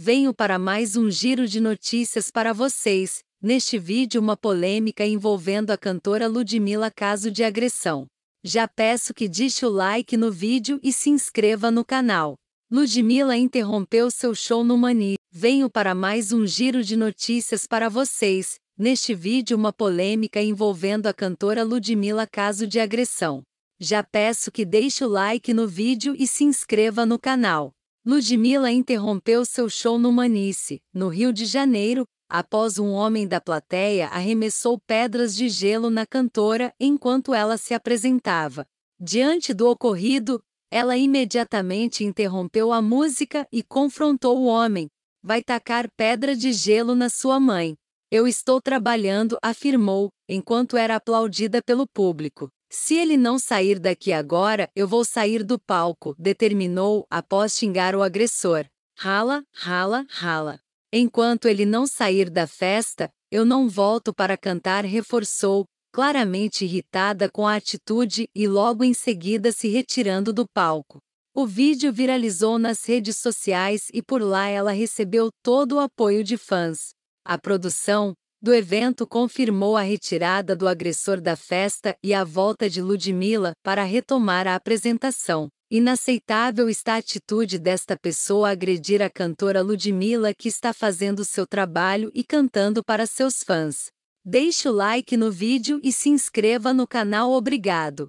Venho para mais um giro de notícias para vocês. Neste vídeo, uma polêmica envolvendo a cantora Ludmilla caso de agressão. Já peço que deixe o like no vídeo e se inscreva no canal. Ludmilla interrompeu seu show no Mani. Venho para mais um giro de notícias para vocês. Neste vídeo, uma polêmica envolvendo a cantora Ludmilla caso de agressão. Já peço que deixe o like no vídeo e se inscreva no canal. Ludmilla interrompeu seu show no Manice, no Rio de Janeiro, após um homem da plateia arremessou pedras de gelo na cantora enquanto ela se apresentava. Diante do ocorrido, ela imediatamente interrompeu a música e confrontou o homem. Vai tacar pedra de gelo na sua mãe. Eu estou trabalhando, afirmou, enquanto era aplaudida pelo público. Se ele não sair daqui agora, eu vou sair do palco, determinou após xingar o agressor. Rala, rala, rala. Enquanto ele não sair da festa, eu não volto para cantar, reforçou, claramente irritada com a atitude e logo em seguida se retirando do palco. O vídeo viralizou nas redes sociais e por lá ela recebeu todo o apoio de fãs. A produção, do evento confirmou a retirada do agressor da festa e a volta de Ludmilla para retomar a apresentação. Inaceitável está a atitude desta pessoa agredir a cantora Ludmilla que está fazendo seu trabalho e cantando para seus fãs. Deixe o like no vídeo e se inscreva no canal. Obrigado.